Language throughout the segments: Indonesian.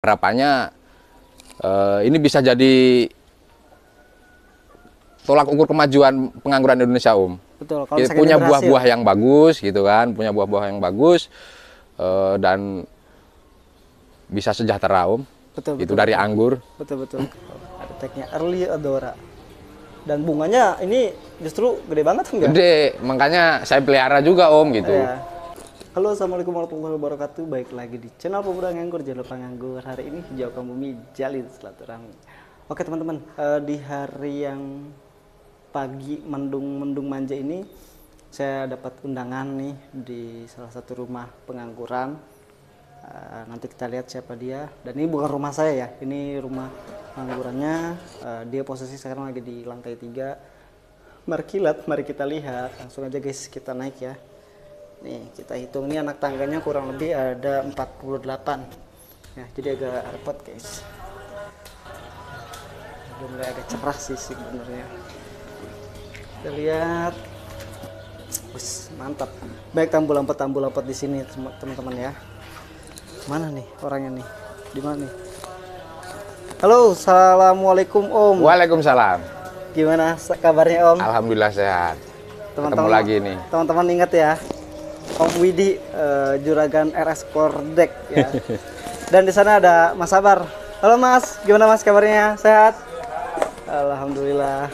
Harapannya eh, ini bisa jadi tolak ukur kemajuan pengangguran Indonesia Om. Betul. Kalau kita punya buah-buah yang bagus gitu kan, punya buah-buah yang bagus eh, dan bisa sejahtera Om. Betul. Itu betul, dari betul. anggur. Betul betul. Ada Early Adora. Dan bunganya ini justru gede banget enggak? Ya? Gede, makanya saya pelihara juga Om gitu. Ya Halo assalamualaikum warahmatullahi wabarakatuh Baik lagi di channel Pemuda Nganggur Jangan lupa nganggur hari ini kamu bumi jalin silaturahmi Oke teman-teman uh, Di hari yang pagi mendung-mendung manja ini Saya dapat undangan nih Di salah satu rumah pengangguran uh, Nanti kita lihat siapa dia Dan ini bukan rumah saya ya Ini rumah penganggurannya uh, Dia posisi sekarang lagi di lantai 3 Mari mari kita lihat Langsung aja guys kita naik ya nih kita hitung nih anak tangganya kurang lebih ada 48 ya jadi agak repot guys udah mulai agak cerah sih sebenarnya kita lihat Wus, mantap baik tambul lampet tambul lampet di sini teman-teman ya mana nih orangnya nih di mana nih halo assalamualaikum om waalaikumsalam gimana kabarnya om alhamdulillah sehat teman-teman lagi nih teman-teman ingat ya Om Widi uh, juragan RS Kordek ya. Dan di sana ada Mas Sabar. Halo Mas, gimana Mas kabarnya? Sehat? Alhamdulillah.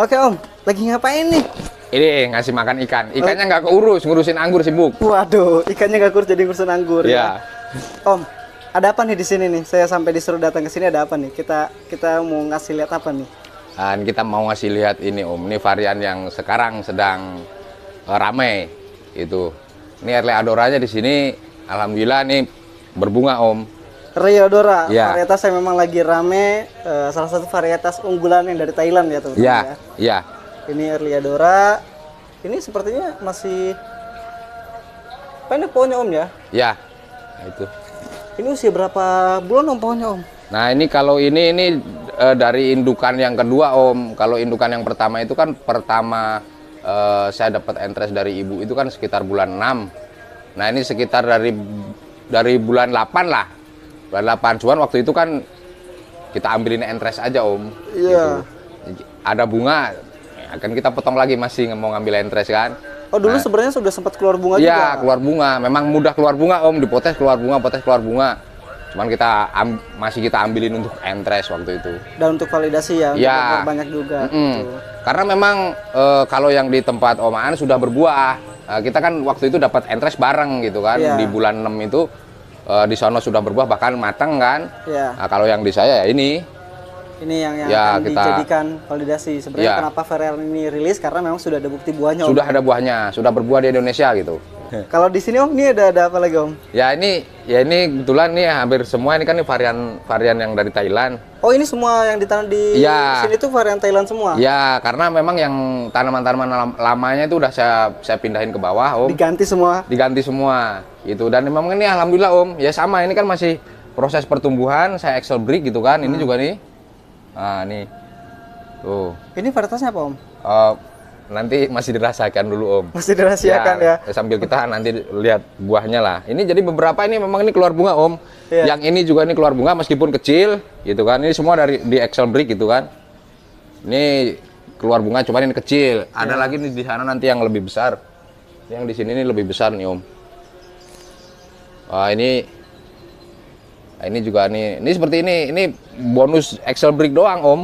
Oke Om, lagi ngapain nih? Ini eh, ngasih makan ikan. Ikannya nggak keurus, ngurusin anggur sibuk. Waduh, ikannya nggak kurus jadi ngurusin anggur ya. ya. Om, ada apa nih di sini nih? Saya sampai disuruh datang ke sini ada apa nih? Kita kita mau ngasih lihat apa nih? Dan kita mau ngasih lihat ini Om, ini varian yang sekarang sedang eh, ramai itu ini adoranya di sini alhamdulillah nih berbunga Om. Reodora, ya. varietas yang memang lagi rame, uh, salah satu varietas unggulan yang dari Thailand ya teman-teman ya. Ya. ya. Ini Erliadora. Ini sepertinya masih pendek pohonnya Om ya? Iya. Nah, itu. Ini usia berapa bulan Om pohonnya Om? Nah, ini kalau ini ini uh, dari indukan yang kedua Om. Kalau indukan yang pertama itu kan pertama uh, saya dapat entres dari ibu itu kan sekitar bulan 6 nah ini sekitar dari dari bulan 8 lah bulan 8 cuman waktu itu kan kita ambilin entres aja om iya gitu. ada bunga akan ya kita potong lagi masih mau ngambil entres kan Oh dulu nah, sebenarnya sudah sempat keluar bunga iya, juga. Iya keluar bunga. Memang mudah keluar bunga om. Dipotes keluar bunga, potes keluar bunga cuman kita masih kita ambilin untuk entres waktu itu dan untuk validasi ya, ya. banyak juga Gitu. karena memang e, kalau yang di tempat omaan sudah berbuah e, kita kan waktu itu dapat entres bareng gitu kan yeah. di bulan 6 itu e, di sana sudah berbuah bahkan matang kan yeah. nah, kalau yang di saya ya ini ini yang, yang ya, akan kita, dijadikan validasi sebenarnya ya. kenapa Ferrari ini rilis karena memang sudah ada bukti buahnya sudah ada buahnya sudah berbuah di Indonesia gitu Kalau di sini Om ini ada ada apa lagi Om? Ya ini ya ini kebetulan nih hampir semua ini kan ini varian varian yang dari Thailand. Oh ini semua yang ditanam di ya. sini tuh varian Thailand semua? Ya karena memang yang tanaman-tanaman lamanya itu udah saya saya pindahin ke bawah Om. Diganti semua? Diganti semua itu dan memang ini alhamdulillah Om ya sama ini kan masih proses pertumbuhan saya excel brick gitu kan hmm. ini juga nih. Nah nih tuh. Ini varietasnya apa Om? Uh, Nanti masih dirasakan dulu Om. Masih dirasakan ya. ya. Sambil kita nanti lihat buahnya lah. Ini jadi beberapa ini memang ini keluar bunga Om. Ya. Yang ini juga ini keluar bunga meskipun kecil gitu kan. Ini semua dari di Excel Brick gitu kan. Ini keluar bunga cuman ini kecil. Ada iya. lagi nih di sana nanti yang lebih besar. Yang di sini ini lebih besar nih Om. Wah, ini ah, ini juga nih. Ini seperti ini. Ini bonus Excel Brick doang Om.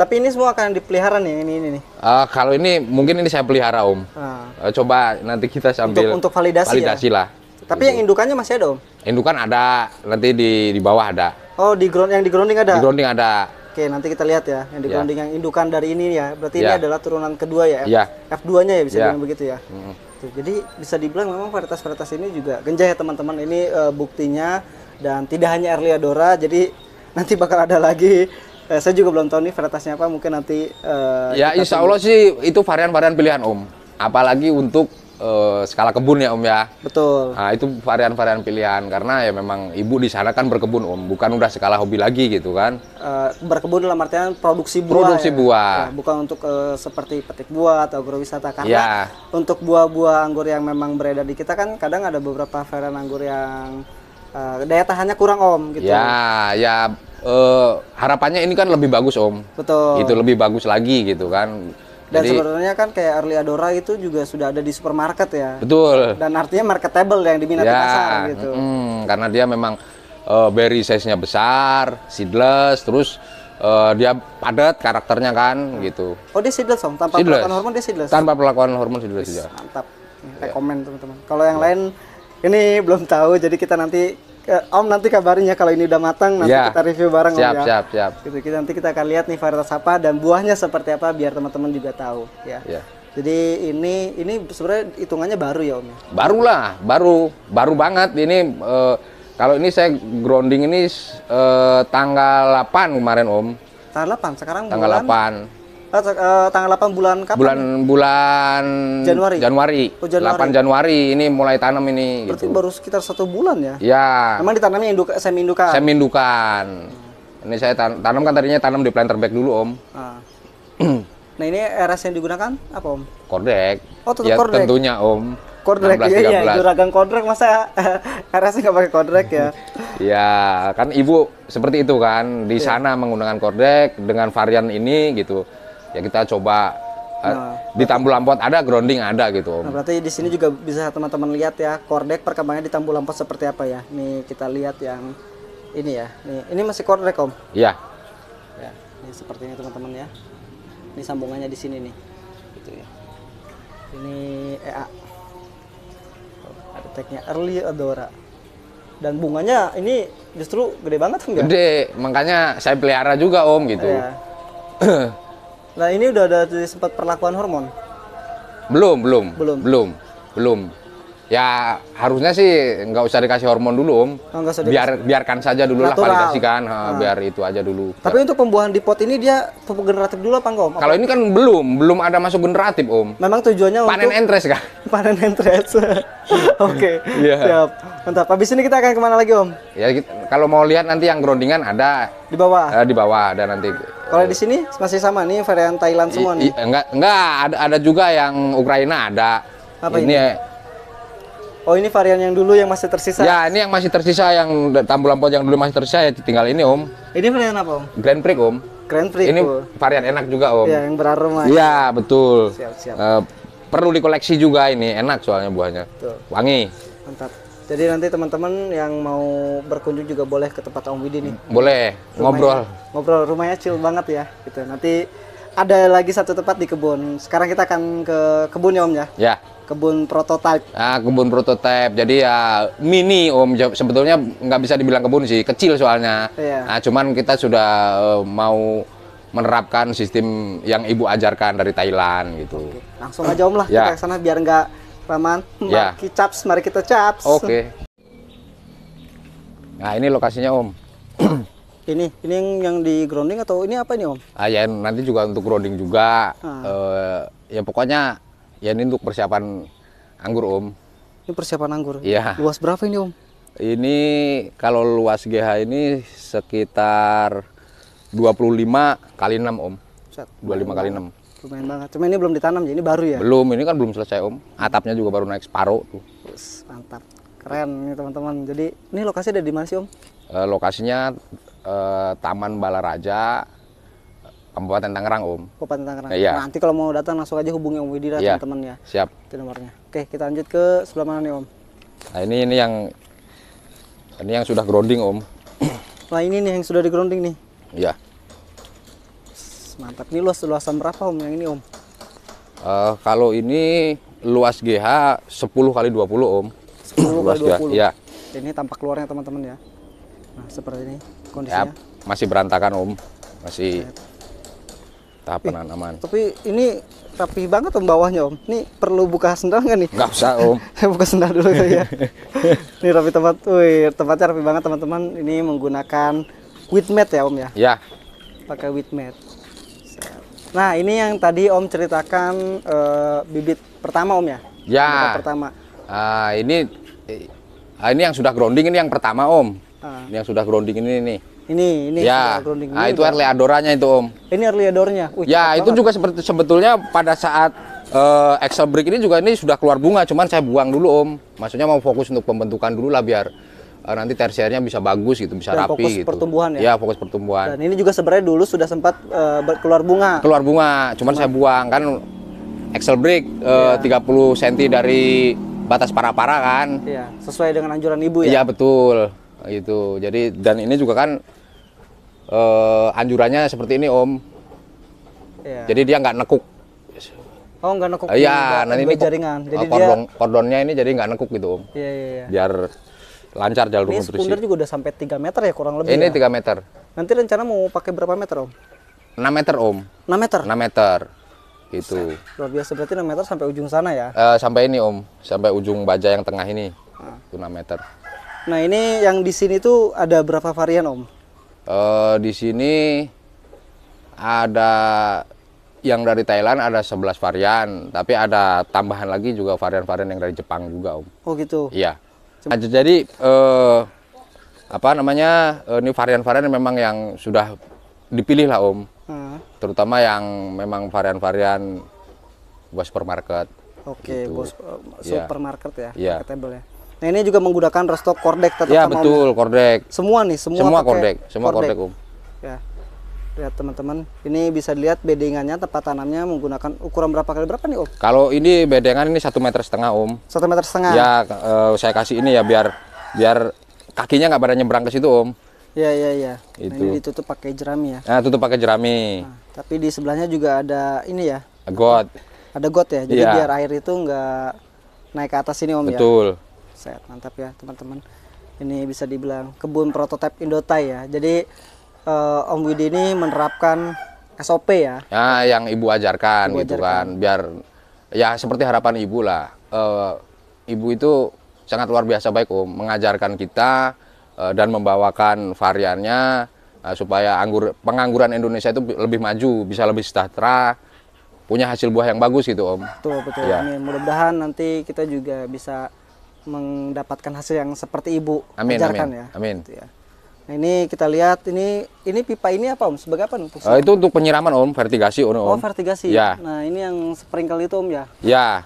Tapi ini semua akan dipelihara nih ini ini nih. Uh, kalau ini mungkin ini saya pelihara Om. Uh. Uh, coba nanti kita sambil untuk, untuk validasi, validasi ya? lah. Tapi yang indukannya masih ada Om? Indukan ada, nanti di di bawah ada. Oh, di ground yang di grounding ada. Di grounding ada. Oke, nanti kita lihat ya yang di yeah. grounding yang indukan dari ini ya. Berarti yeah. ini ya. adalah turunan kedua ya. ya. F, yeah. F2-nya ya bisa yeah. dibilang begitu ya. Mm Tuh, jadi bisa dibilang memang varietas-varietas ini juga genjah ya teman-teman. Ini uh, buktinya dan tidak hanya Erliadora, jadi nanti bakal ada lagi Eh, saya juga belum tahu nih varietasnya apa, mungkin nanti uh, Ya, insya Allah sih itu varian-varian pilihan Om. Apalagi untuk uh, skala kebun ya Om ya. Betul. Nah, itu varian-varian pilihan karena ya memang ibu di sana kan berkebun Om, bukan udah skala hobi lagi gitu kan. Uh, berkebun dalam artian produksi buah. Produksi ya. buah. Ya, bukan untuk uh, seperti petik buah atau agrowisata karena ya. untuk buah-buah anggur yang memang beredar di kita kan kadang ada beberapa varian anggur yang uh, daya tahannya kurang om gitu ya ya uh, harapannya ini kan lebih bagus om betul itu lebih bagus lagi gitu kan dan Jadi, sebenarnya kan kayak early Adora itu juga sudah ada di supermarket ya. Betul. Dan artinya marketable yang diminati ya, pasar gitu. Mm, karena dia memang uh, berry size-nya besar, seedless, terus uh, dia padat karakternya kan hmm. gitu. Oh dia seedless om, tanpa seedless. perlakuan hormon dia seedless. Tanpa perlakuan hormon seedless juga. Iya. Mantap. Iya. Rekomend yeah. teman-teman. Kalau yang yeah. lain ini belum tahu jadi kita nanti eh, Om nanti kabarnya kalau ini udah matang nanti yeah. kita review bareng siap, Om ya. Siap, siap, Gitu, kita nanti kita akan lihat nih varietas apa dan buahnya seperti apa biar teman-teman juga tahu ya. Yeah. Jadi ini ini sebenarnya hitungannya baru ya Om ya? Barulah, baru, baru banget ini uh, kalau ini saya grounding ini uh, tanggal 8 kemarin Om. Tanggal 8 sekarang tanggal bulan 8 uh, tanggal 8 bulan kapan? Bulan bulan Januari. Januari. Oh, Januari. 8 Januari ini mulai tanam ini Berarti gitu. baru sekitar satu bulan ya? Ya. memang ditanamnya induk semi indukan. Semi indukan. Ini saya tan tanam kan tadinya tanam di planter bag dulu, Om. Ah. nah, ini RS yang digunakan apa, Om? Kordek. Oh, tetap ya, kordek. tentunya, Om. Kordek 16, iya, iya, juragan kordek masa RS nggak pakai kordek ya? ya, kan ibu seperti itu kan di yeah. sana menggunakan kordek dengan varian ini gitu ya kita coba eh, nah, di Tambul ada grounding ada gitu. Nah, berarti di sini juga bisa teman-teman lihat ya kordek perkembangannya di Tambul seperti apa ya. Nih kita lihat yang ini ya. Nih, ini masih kordek om? Iya. Ya. Ini seperti ini teman-teman ya. Ini sambungannya di sini nih. Gitu ya. Ini EA. Oh, ada tagnya Early Adora dan bunganya ini justru gede banget enggak? Ya? Gede, makanya saya pelihara juga om gitu. ya. Nah ini udah ada sempat perlakuan hormon? Belum, belum, belum, belum, belum. Ya harusnya sih nggak usah dikasih hormon dulu om. Oh, usah Biar biarkan saja dulu lah validasikan, ha, nah. biar itu aja dulu. Tapi untuk pembuahan di pot ini dia pupuk generatif dulu apa enggak om? Kalau ini kan belum, belum ada masuk generatif om. Memang tujuannya panen untuk entres kan? Panen entres. Oke. Iya. Siap. Mantap. Habis ini kita akan kemana lagi om? Ya kalau mau lihat nanti yang groundingan ada. Di bawah. Eh, di bawah ada nanti kalau di sini masih sama nih varian Thailand semua I, nih. enggak enggak ada ada juga yang Ukraina ada. Apa ini? ini? Oh ini varian yang dulu yang masih tersisa? Ya ini yang masih tersisa yang tambulan yang dulu masih tersisa ya tinggal ini om. Ini varian apa om? Grand Prix om. Grand Prix. Ini oh. varian enak juga om. Ya yang beraroma. Iya betul. Siap siap. Uh, perlu dikoleksi juga ini enak soalnya buahnya. Betul. Wangi. Mantap. Jadi nanti teman-teman yang mau berkunjung juga boleh ke tempat Om Widi nih. Boleh, rumahnya, ngobrol. Ngobrol, rumahnya chill banget ya. Gitu. Nanti ada lagi satu tempat di kebun. Sekarang kita akan ke kebun ya Om ya. Ya. Kebun prototipe. Ah, kebun prototipe. Jadi ya mini Om. Sebetulnya nggak bisa dibilang kebun sih, kecil soalnya. Iya. Nah, cuman kita sudah eh, mau menerapkan sistem yang ibu ajarkan dari Thailand gitu. Oke. Langsung aja Om lah ya. kita ke sana biar nggak Paman. Ya. Mari caps, mari kita caps. Oke. Okay. Nah, ini lokasinya, Om. ini, ini yang, yang di grounding atau ini apa ini, Om? Ah, ya nanti juga untuk grounding juga. Ah. E, ya pokoknya ya ini untuk persiapan anggur, Om. Ini persiapan anggur. Iya. Luas berapa ini, Om? Ini kalau luas GH ini sekitar 25 kali 6, Om. 25 kali 6 lumayan banget cuma ini belum ditanam jadi ini baru ya belum ini kan belum selesai om atapnya juga baru naik separuh tuh Us, mantap keren nih teman-teman jadi ini lokasi ada di mana sih om e, lokasinya e, Taman Balaraja Kabupaten Tangerang Om. Kabupaten Tangerang. Iya. Nah, nanti kalau mau datang langsung aja hubungi Om Widira iya. teman-teman ya. Siap. Itu nomornya. Oke, kita lanjut ke sebelah mana nih Om? Nah, ini ini yang ini yang sudah grounding Om. Nah, ini nih yang sudah di grounding nih. Iya mantap ini luas luasan berapa om yang ini om uh, kalau ini luas GH 10 kali 20 om 10 luas kali 20 ya ini tampak luarnya teman-teman ya nah seperti ini kondisinya Yap, masih berantakan om masih tahap penanaman tapi ini rapi banget om bawahnya om. Ini perlu buka sendal nggak nih? Nggak usah om. buka sendal dulu ya. ini rapi tempat, wih tempatnya rapi banget teman-teman. Ini menggunakan wheat mat ya om ya? Ya. Pakai wheat mat. Nah, ini yang tadi Om ceritakan uh, bibit pertama Om ya? Ya. Bibit pertama. Uh, ini uh, ini yang sudah grounding ini yang pertama Om. Uh. Ini yang sudah grounding ini nih. Ini ini ya. grounding. Nah, ini itu early adoranya itu Om. Ini early adornya. Uh, ya, itu banget. juga seperti sebetulnya pada saat uh, Excel break ini juga ini sudah keluar bunga, cuman saya buang dulu Om. Maksudnya mau fokus untuk pembentukan dulu lah biar Eh, nanti tersiernya bisa bagus gitu, bisa Dan nah, rapi fokus gitu. pertumbuhan ya. Ya, fokus pertumbuhan. Dan ini juga sebenarnya dulu sudah sempat uh, keluar bunga. Keluar bunga, cuman, cuman. saya buang kan axle break uh, ya. 30 cm dari batas para-para kan. Iya, sesuai dengan anjuran ibu ya. Iya, betul. Itu. Jadi dan ini juga kan uh, anjurannya seperti ini, Om. Iya. Jadi dia nggak nekuk. Oh, nggak nekuk. Iya, nanti ini jaringan. Jadi kordon, dia... kordonnya ini jadi nggak nekuk gitu, Om. Iya, iya, iya. Biar lancar jalur ini nutrisi. Ini juga udah sampai 3 meter ya kurang lebih. Ini ya? 3 meter. Nanti rencana mau pakai berapa meter om? 6 meter om. 6 meter. 6 meter. itu. Luar biasa berarti 6 meter sampai ujung sana ya? Uh, sampai ini om, sampai ujung baja yang tengah ini. Nah. Itu 6 meter. Nah ini yang di sini tuh ada berapa varian om? Uh, di sini ada yang dari Thailand ada 11 varian, tapi ada tambahan lagi juga varian-varian yang dari Jepang juga, Om. Oh gitu. Iya jadi eh, apa namanya eh, ini varian-varian memang yang sudah dipilih lah om hmm. terutama yang memang varian-varian buat supermarket oke gitu. bos uh, eh, iya. supermarket ya, ya. marketable ya nah ini juga menggunakan restock kordek tetap iya, ya betul kordek semua nih semua semua kordek semua kordek, om ya lihat ya, teman-teman ini bisa dilihat bedengannya tempat tanamnya menggunakan ukuran berapa kali berapa nih om kalau ini bedengan ini satu meter setengah om satu meter setengah ya uh, saya kasih ini ya biar biar kakinya nggak pada nyebrang ke situ om ya ya ya itu. Nah, ini ditutup pakai jerami ya nah, tutup pakai jerami nah, tapi di sebelahnya juga ada ini ya got ada got ya jadi ya. biar air itu nggak naik ke atas ini om betul. ya betul mantap ya teman-teman ini bisa dibilang kebun prototipe Indotai ya jadi uh, Om Widi ini menerapkan SOP ya? Ya, yang ibu ajarkan ibu gitu ajarkan. kan, biar ya seperti harapan ibu lah. Uh, ibu itu sangat luar biasa baik Om, mengajarkan kita uh, dan membawakan variannya uh, supaya anggur pengangguran Indonesia itu lebih maju, bisa lebih sejahtera, punya hasil buah yang bagus gitu Om. Betul betul. Ya. Mudah-mudahan nanti kita juga bisa mendapatkan hasil yang seperti ibu amin, ajarkan amin, ya. Amin. Gitu ya. Nah, ini kita lihat ini ini pipa ini apa Om? Sebagai apa nih eh, Uh, itu untuk penyiraman Om, vertigasi Om. Oh, vertigasi. Ya. Nah, ini yang sprinkle itu Om ya? Ya.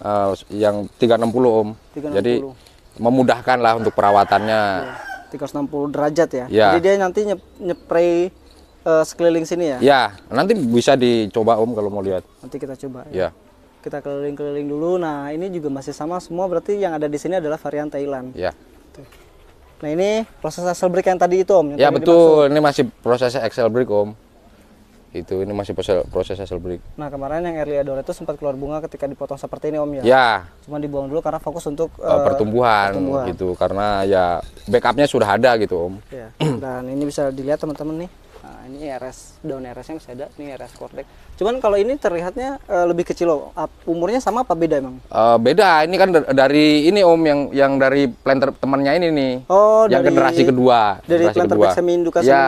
Uh, yang 360 Om. 360. Jadi memudahkan lah untuk perawatannya. Ya, 360 derajat ya. ya. Jadi dia nanti nyep, nyepray uh, sekeliling sini ya? Ya, nanti bisa dicoba Om kalau mau lihat. Nanti kita coba. Ya. ya. Kita keliling-keliling dulu. Nah, ini juga masih sama semua berarti yang ada di sini adalah varian Thailand. Ya. Tuh. Nah ini proses axle break yang tadi itu om. ya betul, dimaksud. ini masih proses axle break om. Itu ini masih proses proses axle break Nah kemarin yang early adore itu sempat keluar bunga ketika dipotong seperti ini om ya. Ya. Cuma dibuang dulu karena fokus untuk uh, pertumbuhan, pertumbuhan gitu karena ya backupnya sudah ada gitu om. Ya. Dan ini bisa dilihat teman-teman nih Nah, ini RS daun RS-nya masih ada, ini RS Cortex. Cuman kalau ini terlihatnya uh, lebih kecil loh. Umurnya sama apa beda emang? Uh, beda. Ini kan dari ini Om yang yang dari planter temannya ini nih. Oh, yang dari, generasi kedua. Dari generasi planter kedua. back semi iya, indukan. Ya,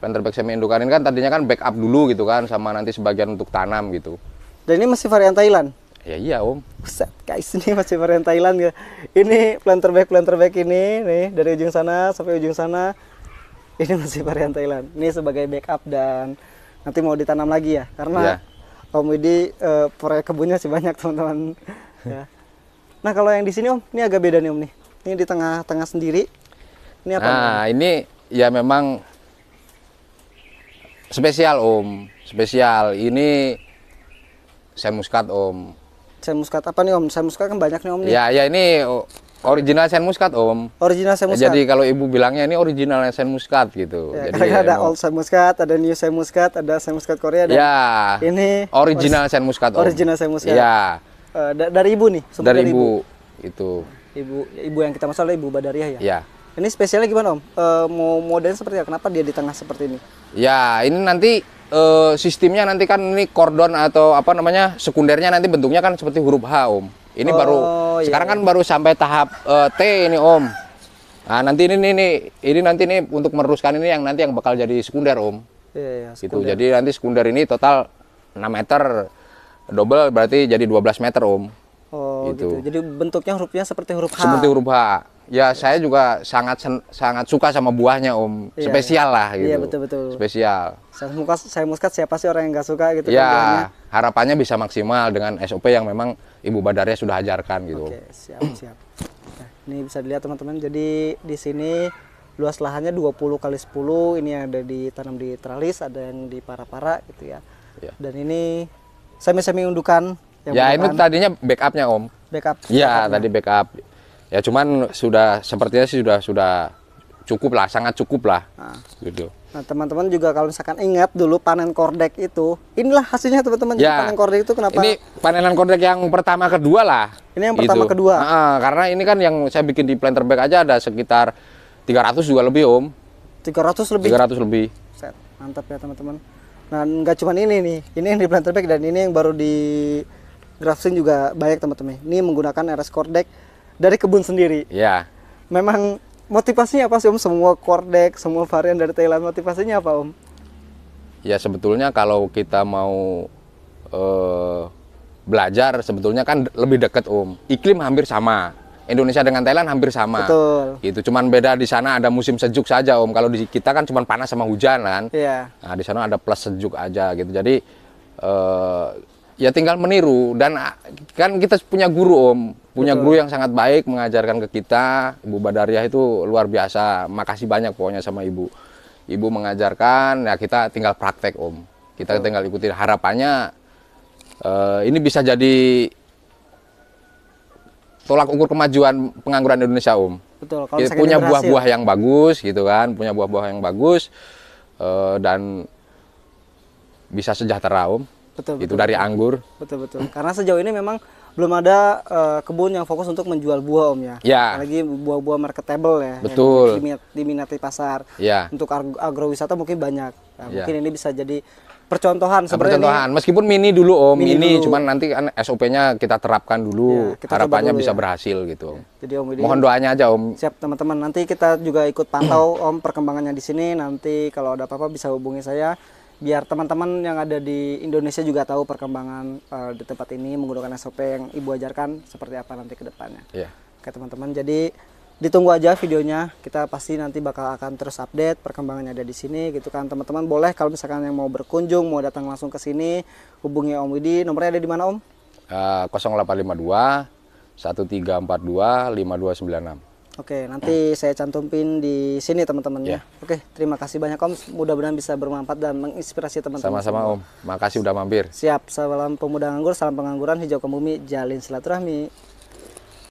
planter back semi indukan ini kan tadinya kan backup dulu gitu kan sama nanti sebagian untuk tanam gitu. Dan ini masih varian Thailand. Ya iya om. Buset guys ini masih varian Thailand ya. Ini planter back planter back ini nih dari ujung sana sampai ujung sana ini masih varian Thailand ini sebagai backup dan nanti mau ditanam lagi ya karena yeah. Om Widi uh, proyek kebunnya sih banyak teman-teman ya. nah kalau yang di sini Om ini agak beda nih Om nih ini di tengah-tengah sendiri ini apa nah om? ini ya memang spesial Om spesial ini saya muskat Om saya muskat apa nih Om saya muskat kan banyak nih Om nih. ya, ya ini Original sen muskat om. Original sen muscat. Jadi kalau ibu bilangnya ini original sen muskat gitu. Ya, Jadi ya ada old sen muskat, ada new sen muskat, ada sen muskat Korea. Dan ya. Ini original sen muskat om. Original sen muskat. Ya. Uh, dari ibu nih. Dari, dari ibu. ibu. Itu. Ibu ibu yang kita masalah ibu Badariah ya. Ya. Ini spesialnya gimana om? e, mau modelnya seperti apa? Kenapa dia di tengah seperti ini? Ya ini nanti uh, sistemnya nanti kan ini kordon atau apa namanya sekundernya nanti bentuknya kan seperti huruf H om. Ini oh, baru iya, sekarang kan iya. kan baru sampai tahap uh, T ini Om. Nah, nanti ini nih ini, ini nanti ini untuk meneruskan ini yang nanti yang bakal jadi sekunder Om. Iya, iya, gitu. sekunder. Gitu. Jadi nanti sekunder ini total 6 meter double berarti jadi 12 meter Om. Oh, gitu. gitu. Jadi bentuknya hurufnya seperti huruf H. Seperti huruf H. Ya, saya juga sangat sangat suka sama buahnya, Om. Iya, Spesial iya. lah gitu. Iya, betul betul. Spesial. Saya muskat, saya muskat siapa sih orang yang nggak suka gitu ya, kan harapannya bisa maksimal dengan SOP yang memang Ibu badarnya sudah ajarkan gitu. Oke, siap siap. Nah, ini bisa dilihat teman-teman. Jadi di sini luas lahannya 20 kali 10 ini yang ada ditanam di tralis ada yang di para-para gitu ya. ya. Dan ini semi-semi undukan. Yang ya, ini tadinya backupnya om. Backup. Iya, tadi backup ya cuman sudah sepertinya sih sudah sudah cukup lah sangat cukup lah nah. gitu nah teman-teman juga kalau misalkan ingat dulu panen kordek itu inilah hasilnya teman-teman ya. panen kordek itu kenapa ini panenan kordek yang pertama kedua lah ini yang pertama gitu. kedua nah, karena ini kan yang saya bikin di planter bag aja ada sekitar 300 juga lebih om 300 lebih 300 lebih Set. mantap ya teman-teman nah nggak cuma ini nih ini yang di planter bag dan ini yang baru di grafting juga banyak teman-teman ini menggunakan RS kordek dari kebun sendiri. Ya. Memang motivasinya apa sih Om? Semua kordek, semua varian dari Thailand motivasinya apa Om? Ya sebetulnya kalau kita mau uh, belajar sebetulnya kan lebih dekat Om. Iklim hampir sama. Indonesia dengan Thailand hampir sama. Betul. Gitu. Cuman beda di sana ada musim sejuk saja Om. Kalau di kita kan cuma panas sama hujan kan. Iya. Nah, di sana ada plus sejuk aja gitu. Jadi uh, ya tinggal meniru dan ah, kan kita punya guru om punya Betul. guru yang sangat baik mengajarkan ke kita Ibu Badariah itu luar biasa makasih banyak pokoknya sama Ibu Ibu mengajarkan ya kita tinggal praktek Om kita Betul. tinggal ikuti harapannya uh, ini bisa jadi tolak ukur kemajuan pengangguran Indonesia Om Betul, kalau kita punya buah-buah yang bagus gitu kan punya buah-buah yang bagus uh, dan bisa sejahtera Om betul, itu betul, dari anggur betul betul karena sejauh ini memang belum ada uh, kebun yang fokus untuk menjual buah om ya. Ya. lagi buah-buah marketable ya. Betul. diminati, pasar. Ya. Untuk agrowisata mungkin banyak. Nah, ya. Mungkin ini bisa jadi percontohan nah, sebenarnya. Percontohan, ini, meskipun mini dulu om, mini, mini dulu. cuman nanti kan SOP-nya kita terapkan dulu, ya, kita harapannya dulu, bisa ya. berhasil gitu. Om. Jadi om, mohon doanya aja om. Siap teman-teman, nanti kita juga ikut pantau om perkembangannya di sini. Nanti kalau ada apa-apa bisa hubungi saya biar teman-teman yang ada di Indonesia juga tahu perkembangan uh, di tempat ini menggunakan SOP yang ibu ajarkan seperti apa nanti ke depannya. Iya. Yeah. Oke teman-teman, jadi ditunggu aja videonya. Kita pasti nanti bakal akan terus update perkembangannya ada di sini gitu kan. Teman-teman boleh kalau misalkan yang mau berkunjung, mau datang langsung ke sini, hubungi Om Widi. Nomornya ada di mana Om? Uh, 0852 1342 5296. Oke, nanti saya cantumin di sini teman-teman ya. ya. Oke, terima kasih banyak Om. Mudah-mudahan bisa bermanfaat dan menginspirasi teman-teman. Sama-sama Om. Makasih udah mampir. Siap. Salam pemuda nganggur, salam pengangguran, hijau kemumi, jalin silaturahmi.